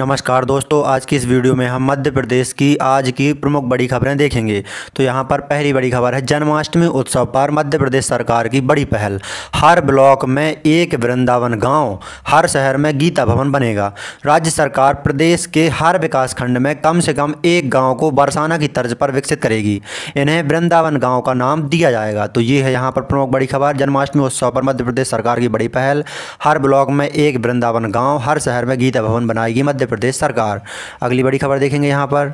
नमस्कार दोस्तों आज की इस वीडियो में हम मध्य प्रदेश की आज की प्रमुख बड़ी खबरें देखेंगे तो यहाँ पर पहली बड़ी खबर है जन्माष्टमी उत्सव पर मध्य प्रदेश सरकार की बड़ी पहल हर ब्लॉक में एक वृंदावन गांव हर शहर में गीता भवन बनेगा राज्य सरकार प्रदेश के हर विकास खंड में कम से कम एक गाँव को बरसाना की तर्ज पर विकसित करेगी इन्हें वृंदावन गाँव का नाम दिया जाएगा तो ये है यहाँ पर प्रमुख बड़ी खबर जन्माष्टमी उत्सव पर मध्य प्रदेश सरकार की बड़ी पहल हर ब्लॉक में एक वृंदावन गाँव हर शहर में गीता भवन बनाएगी मध्य प्रदेश सरकार अगली बड़ी खबर देखेंगे यहाँ पर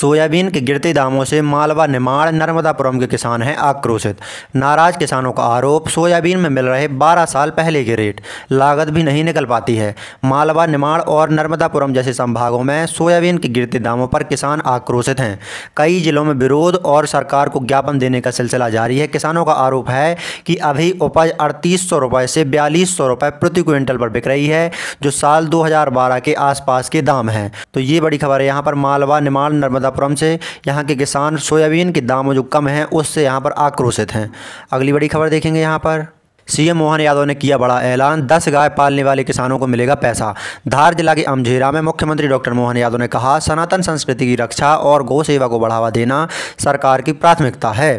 सोयाबीन के गिरते दामों से मालवा निमाड़ नर्मदापुरम के किसान हैं आक्रोशित नाराज किसानों का आरोप सोयाबीन में मिल रहे 12 साल पहले के रेट लागत भी नहीं निकल पाती है मालवा निमाड़ और नर्मदापुरम जैसे संभागों में सोयाबीन के गिरते दामों पर किसान आक्रोशित हैं कई जिलों में विरोध और सरकार को ज्ञापन देने का सिलसिला जारी है किसानों का आरोप है कि अभी उपज अड़तीस सौ से बयालीस सौ रुपए प्रति क्विंटल पर बिक रही है जो साल दो के आसपास के दाम हैं तो ये बड़ी खबर है यहाँ पर मालवा निमाड़ नर्मदापुरम से यहाँ के किसान सोयाबीन के दाम जो कम हैं उससे यहाँ पर आक्रोशित हैं अगली बड़ी खबर देखेंगे यहाँ पर सीएम मोहन यादव ने किया बड़ा ऐलान दस गाय पालने वाले किसानों को मिलेगा पैसा धार जिला के अमझेरा में मुख्यमंत्री डॉक्टर मोहन यादव ने कहा सनातन संस्कृति की रक्षा और गौ सेवा को बढ़ावा देना सरकार की प्राथमिकता है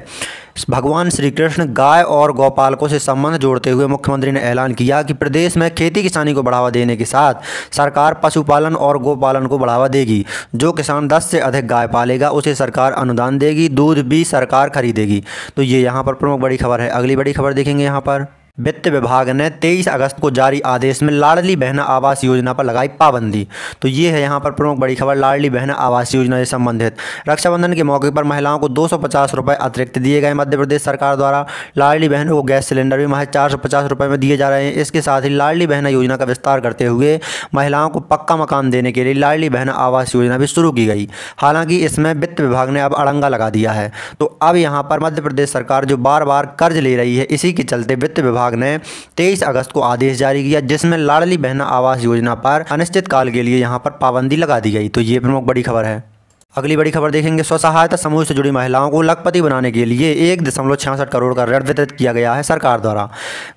भगवान श्री कृष्ण गाय और गौपालकों से संबंध जोड़ते हुए मुख्यमंत्री ने ऐलान किया कि प्रदेश में खेती किसानी को बढ़ावा देने के साथ सरकार पशुपालन और गोपालन को बढ़ावा देगी जो किसान 10 से अधिक गाय पालेगा उसे सरकार अनुदान देगी दूध भी सरकार खरीदेगी तो ये यहाँ पर प्रमुख बड़ी खबर है अगली बड़ी खबर देखेंगे यहाँ पर वित्त विभाग ने 23 अगस्त को जारी आदेश में लाडली बहना आवास योजना पर लगाई पाबंदी तो ये है यहाँ पर प्रमुख बड़ी खबर लाडली बहना आवास योजना से संबंधित रक्षाबंधन के मौके पर महिलाओं को दो रुपए अतिरिक्त दिए गए मध्य प्रदेश सरकार द्वारा लाडली बहनों को गैस सिलेंडर भी महज चार रुपए में दिए जा रहे हैं इसके साथ ही लाडली बहना योजना का विस्तार करते हुए महिलाओं को पक्का मकान देने के लिए लाडली बहना आवास योजना भी शुरू की गई हालांकि इसमें वित्त विभाग ने अब अड़ंगा लगा दिया है तो अब यहाँ पर मध्य प्रदेश सरकार जो बार बार कर्ज ले रही है इसी के चलते वित्त विभाग विभाग ने तेईस अगस्त को आदेश जारी किया जिसमें लाडली बहना आवास योजना पर अनिश्चित काल के लिए यहां पर पाबंदी लगा दी गई तो ये प्रमुख बड़ी खबर है अगली बड़ी खबर देखेंगे स्व सहायता समूह से जुड़ी महिलाओं को लखपति बनाने के लिए एक दशमलव छियासठ करोड़ का ऋण वितरित किया गया है सरकार द्वारा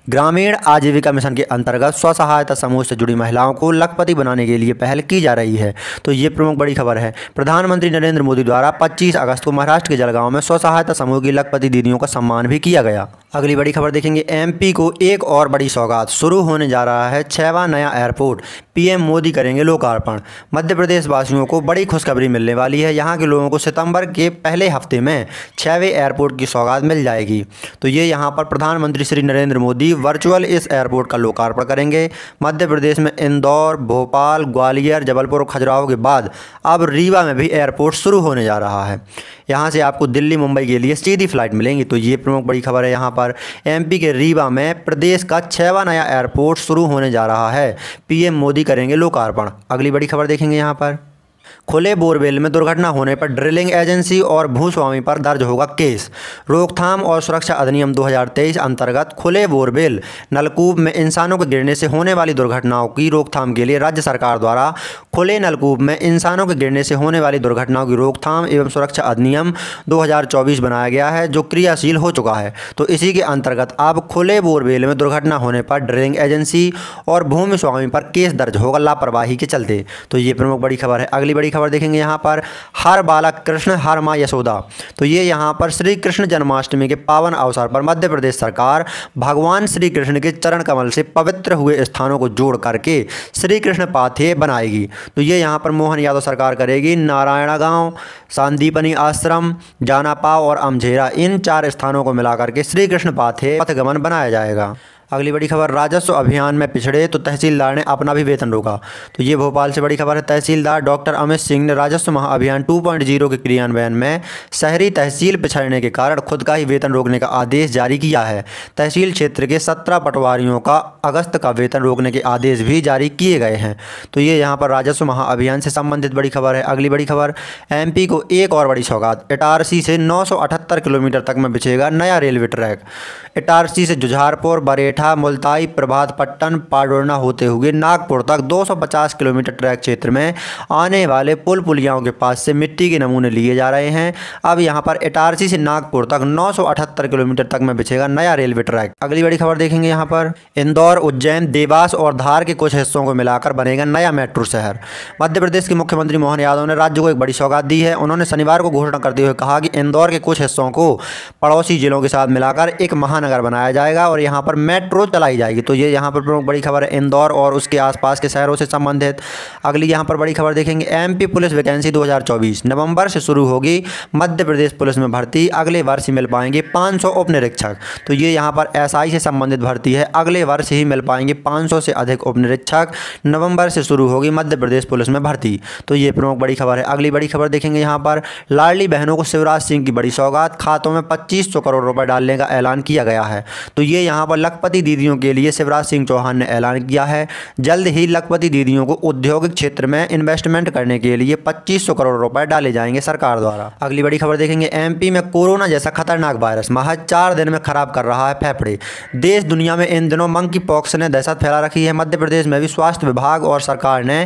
ग्रामीण आजीविका मिशन के अंतर्गत स्व सहायता समूह से जुड़ी महिलाओं को लखपति बनाने के लिए पहल की जा रही है तो ये प्रमुख बड़ी खबर है प्रधानमंत्री नरेंद्र मोदी द्वारा पच्चीस अगस्त को महाराष्ट्र के जलगांव में स्व सहायता समूह की लखपति दीदियों का सम्मान भी किया गया अगली बड़ी खबर देखेंगे एमपी को एक और बड़ी सौगात शुरू होने जा रहा है छवा नया एयरपोर्ट पीएम मोदी करेंगे लोकार्पण मध्य प्रदेश वासियों को बड़ी खुशखबरी मिलने वाली है यहाँ के लोगों को सितंबर के पहले हफ्ते में छवें एयरपोर्ट की सौगात मिल जाएगी तो ये यहाँ पर प्रधानमंत्री श्री नरेंद्र मोदी वर्चुअल इस एयरपोर्ट का लोकार्पण करेंगे मध्य प्रदेश में इंदौर भोपाल ग्वालियर जबलपुर और खजुराहो के बाद अब रीवा में भी एयरपोर्ट शुरू होने जा रहा है यहाँ से आपको दिल्ली मुंबई के लिए सीधी फ्लाइट मिलेंगी तो ये प्रमुख बड़ी खबर है यहाँ पर पर एमपी के रीवा में प्रदेश का छवा नया एयरपोर्ट शुरू होने जा रहा है पीएम मोदी करेंगे लोकार्पण अगली बड़ी खबर देखेंगे यहाँ पर खुले बोरवेल में दुर्घटना होने पर ड्रिलिंग एजेंसी और भूस्वामी पर दर्ज होगा केस रोकथाम और सुरक्षा अधिनियम 2023 अंतर्गत खुले बोरवेल नलकूप में इंसानों के गिरने से होने वाली दुर्घटनाओं की रोकथाम के लिए राज्य सरकार द्वारा खुले नलकूप में इंसानों के गिरने से होने वाली दुर्घटनाओं की रोकथाम एवं सुरक्षा अधिनियम दो बनाया गया है जो क्रियाशील हो चुका है तो इसी के अंतर्गत अब खुले बोरवेल में दुर्घटना होने पर ड्रिलिंग एजेंसी और भूमि स्वामी पर केस दर्ज होगा लापरवाही के चलते तो ये प्रमुख बड़ी खबर है अगली बड़ी खबर देखेंगे यहाँ पर हर बालक कृष्ण हर माँ यशोदा तो ये यहाँ पर श्री कृष्ण जन्माष्टमी के पावन अवसर पर मध्य प्रदेश सरकार भगवान श्री कृष्ण के चरण कमल से पवित्र हुए स्थानों को जोड़ करके श्री कृष्ण पाथे बनाएगी तो ये यहाँ पर मोहन यादव सरकार करेगी नारायणा गाँव सांदीपनी आश्रम जानापाव और अमझेरा इन चार स्थानों को मिलाकर के श्री कृष्ण पाथे पथगमन बनाया जाएगा अगली बड़ी खबर राजस्व अभियान में पिछड़े तो तहसीलदार ने अपना भी वेतन रोका तो ये भोपाल से बड़ी खबर है तहसीलदार डॉक्टर अमित सिंह ने राजस्व महाअभियान 2.0 के क्रियान्वयन में शहरी तहसील पिछड़ने के कारण खुद का ही वेतन रोकने का आदेश जारी किया है तहसील क्षेत्र के सत्रह पटवारियों का अगस्त का वेतन रोकने के आदेश भी जारी किए गए हैं तो ये यहाँ पर राजस्व महाअभियान से संबंधित बड़ी खबर है अगली बड़ी खबर एम को एक और बड़ी सौगात इटारसी से नौ किलोमीटर तक में बिछेगा नया रेलवे ट्रैक इटारसी से जुझारपुर बरेट पैठा प्रभात प्रभातपट्टन पाडोरना होते हुए नागपुर तक 250 किलोमीटर ट्रैक क्षेत्र में आने वाले पुल पुलियाओं के पास से मिट्टी के नमूने लिए जा रहे हैं अब यहाँ पर इटारसी से नागपुर तक 978 किलोमीटर तक में बिछेगा नया रेलवे ट्रैक अगली बड़ी खबर देखेंगे यहाँ पर इंदौर उज्जैन देवास और धार के कुछ हिस्सों को मिलाकर बनेगा नया मेट्रो शहर मध्य प्रदेश के मुख्यमंत्री मोहन यादव ने राज्य को एक बड़ी सौगात दी है उन्होंने शनिवार को घोषणा करते हुए कहा कि इंदौर के कुछ हिस्सों को पड़ोसी जिलों के साथ मिलाकर एक महानगर बनाया जाएगा और यहाँ पर मेट्रो मेट्रो चलाई जाएगी तो ये यहाँ पर प्रमुख बड़ी खबर है इंदौर और उसके आसपास के शहरों से संबंधित अगली यहाँ पर बड़ी खबर देखेंगे एमपी पुलिस वैकेंसी 2024 नवंबर से शुरू होगी मध्य प्रदेश पुलिस में भर्ती अगले वर्ष ही मिल पाएंगे 500 उप निरीक्षक तो ये यहाँ पर एस से संबंधित भर्ती है अगले वर्ष ही मिल पाएंगे पाँच से अधिक उप निरीक्षक नवंबर से शुरू होगी मध्य प्रदेश पुलिस में भर्ती तो ये प्रमुख बड़ी खबर है अगली बड़ी खबर देखेंगे यहाँ पर लाडली बहनों को शिवराज सिंह की बड़ी सौगात खातों में पच्चीस करोड़ रुपये डालने का ऐलान किया गया है तो ये यहाँ पर लखपति लखपति दीदियों के लिए शिवराज सिंह चौहान ने ऐलान किया है जल्द ही लखपति दीदियों को औद्योगिक क्षेत्र में इन्वेस्टमेंट करने के लिए पच्चीस करोड़ रुपए डाले जाएंगे सरकार द्वारा अगली बड़ी खबर देखेंगे एमपी में कोरोना जैसा खतरनाक वायरस महज चार दिन में खराब कर रहा है फेफड़े देश दुनिया में इन दिनों मंकी पॉक्स ने दहशत फैला रखी है मध्य प्रदेश में भी स्वास्थ्य विभाग और सरकार ने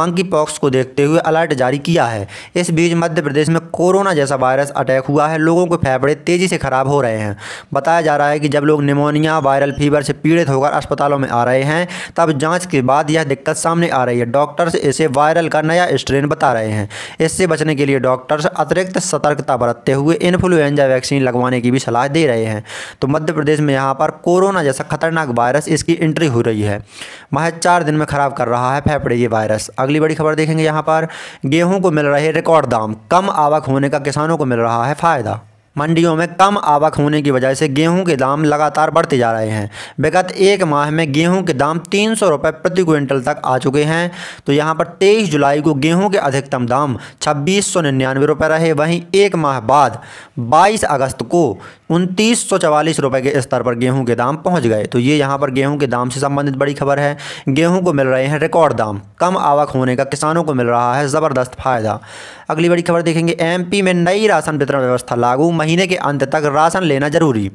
मंकी पॉक्स को देखते हुए अलर्ट जारी किया है इस बीच मध्य प्रदेश में कोरोना जैसा वायरस अटैक हुआ है लोगों के फेफड़े तेजी से खराब हो रहे हैं बताया जा रहा है कि जब लोग निमोनिया वायरल फीवर फीवर से पीड़ित होकर अस्पतालों में आ रहे हैं तब जांच के बाद यह दिक्कत सामने आ रही है डॉक्टर्स इसे वायरल का नया स्ट्रेन बता रहे हैं इससे बचने के लिए डॉक्टर्स अतिरिक्त सतर्कता बरतते हुए इन्फ्लुएंजा वैक्सीन लगवाने की भी सलाह दे रहे हैं तो मध्य प्रदेश में यहाँ पर कोरोना जैसा खतरनाक वायरस इसकी एंट्री हो रही है महज चार दिन में ख़राब कर रहा है फेफड़े ये वायरस अगली बड़ी खबर देखेंगे यहाँ पर गेहूँ को मिल रहे रिकॉर्ड दाम कम आवक होने का किसानों को मिल रहा है फ़ायदा मंडियों में कम आवक होने की वजह से गेहूं के दाम लगातार बढ़ते जा रहे हैं विगत एक माह में गेहूं के दाम तीन सौ रुपये प्रति क्विंटल तक आ चुके हैं तो यहां पर तेईस जुलाई को गेहूं के अधिकतम दाम छब्बीस सौ निन्यानवे रुपये रहे वहीं एक माह बाद बाईस अगस्त को उनतीस सौ चवालीस रुपये के स्तर पर गेहूँ के दाम पहुँच गए तो ये यहाँ पर गेहूँ के दाम से संबंधित बड़ी खबर है गेहूँ को मिल रहे हैं रिकॉर्ड दाम कम आवक होने का किसानों को मिल रहा है ज़बरदस्त फायदा अगली बड़ी खबर देखेंगे एम में नई राशन वितरण व्यवस्था लागू महीने के अंत तक राशन लेना जरूरी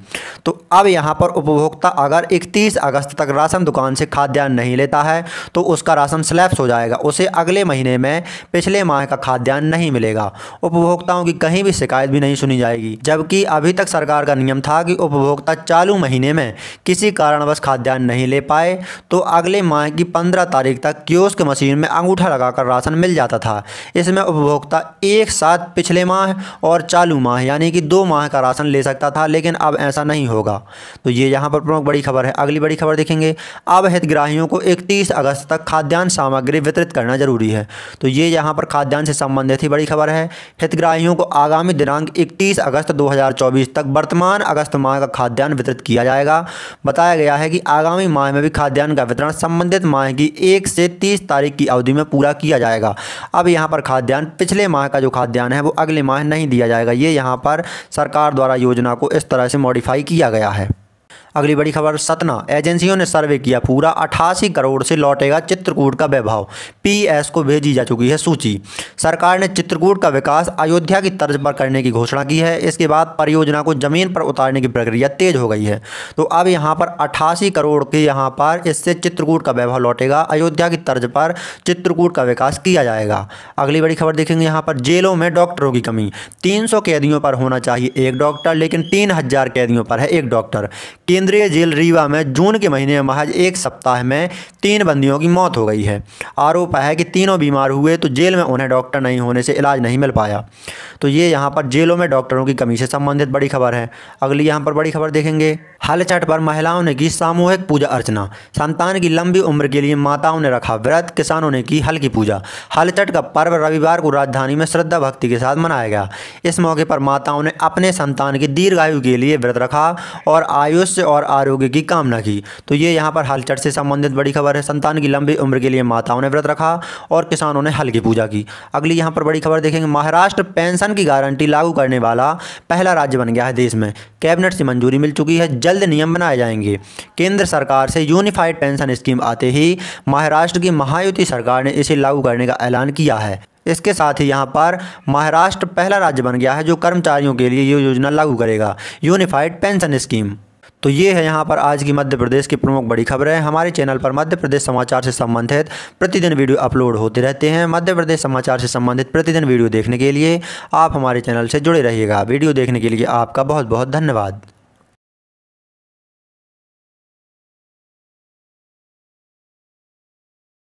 तो अब यहाँ पर उपभोक्ता अगर इकतीस अगस्त तक राशन दुकान से खाद्यान्न नहीं लेता है तो उसका राशन स्लैप्स हो जाएगा उसे अगले महीने में पिछले माह का खाद्यान्न नहीं मिलेगा उपभोक्ताओं की कहीं भी शिकायत भी नहीं सुनी जाएगी जबकि अभी तक सरकार का नियम था कि उपभोक्ता चालू महीने में किसी कारणवश खाद्यान्न नहीं ले पाए तो अगले माह की पंद्रह तारीख तक क्योस्क मशीन में अंगूठा लगाकर राशन मिल जाता था इसमें उपभोक्ता एक साथ पिछले माह और चालू माह यानी कि दो माह का राशन ले सकता था लेकिन अब ऐसा नहीं होगा तो ये यहाँ पर प्रमुख बड़ी खबर है अगली बड़ी खबर देखेंगे अब हितग्राहियों को इकतीस अगस्त तक खाद्यान्न सामग्री वितरित करना जरूरी है तो ये यहाँ पर खाद्यान्न से संबंधित ही बड़ी खबर है हितग्राहियों को आगामी दिनांक इकतीस अगस्त दो तक वर्तमान अगस्त माह का खाद्यान्न वितरित किया जाएगा बताया गया है कि आगामी माह में भी खाद्यान्न का वितरण संबंधित माह की एक से तीस तारीख की अवधि में पूरा किया जाएगा अब यहाँ पर खाद्यान्न पिछले माह का जो खाद्यान्न है वो अगले माह नहीं दिया जाएगा ये यहाँ पर सरकार द्वारा योजना को इस तरह से मॉडिफाई किया गया है अगली बड़ी खबर सतना एजेंसियों ने सर्वे किया पूरा अठासी करोड़ से लौटेगा चित्रकूट का वैभव पीएस को भेजी जा चुकी है सूची सरकार ने चित्रकूट का विकास अयोध्या की तर्ज पर करने की घोषणा की है इसके बाद परियोजना को जमीन पर उतारने की प्रक्रिया तेज हो गई है तो अब यहाँ पर अट्ठासी करोड़ के यहाँ पर इससे चित्रकूट का वैभव लौटेगा अयोध्या की तर्ज पर चित्रकूट का विकास किया जाएगा अगली बड़ी खबर देखेंगे यहाँ पर जेलों में डॉक्टरों की कमी तीन कैदियों पर होना चाहिए एक डॉक्टर लेकिन तीन कैदियों पर है एक डॉक्टर केंद्रीय जेल रीवा में जून के महीने में महज एक सप्ताह में तीन बंदियों की मौत हो गई है आरोप है कि तीनों बीमार हुए तो जेल में उन्हें डॉक्टर नहीं होने से इलाज नहीं मिल पाया तो ये यहाँ पर जेलों में डॉक्टरों की कमी से संबंधित बड़ी खबर है अगली यहाँ पर बड़ी खबर देखेंगे हलचट पर महिलाओं ने की सामूहिक पूजा अर्चना संतान की लंबी उम्र के लिए माताओं ने रखा व्रत किसानों ने की हल्की पूजा हलचट का पर्व रविवार को राजधानी में श्रद्धा भक्ति के साथ मनाया गया इस मौके पर माताओं ने अपने संतान की दीर्घायु के लिए व्रत रखा और आयुष और आरोग्य की कामना की तो ये यहाँ पर हलचट से संबंधित बड़ी खबर है संतान की लंबी उम्र के लिए माताओं ने व्रत रखा और किसानों ने हल की पूजा की अगली यहाँ पर बड़ी खबर देखेंगे महाराष्ट्र पेंशन की गारंटी लागू करने वाला पहला राज्य बन गया है देश में कैबिनेट से मंजूरी मिल चुकी है जल्द नियम बनाए जाएंगे केंद्र सरकार से यूनिफाइड पेंशन स्कीम आते ही महाराष्ट्र की महायुति सरकार ने इसे लागू करने का ऐलान किया है इसके साथ ही यहाँ पर महाराष्ट्र पहला राज्य बन गया है जो कर्मचारियों के लिए ये योजना लागू करेगा यूनिफाइड पेंशन स्कीम तो ये है यहाँ पर आज की मध्य प्रदेश की प्रमुख बड़ी खबरें हमारे चैनल पर मध्य प्रदेश समाचार से संबंधित प्रतिदिन वीडियो अपलोड होते रहते हैं मध्य प्रदेश समाचार से संबंधित प्रतिदिन वीडियो देखने के लिए आप हमारे चैनल से जुड़े रहिएगा वीडियो देखने के लिए आपका बहुत बहुत धन्यवाद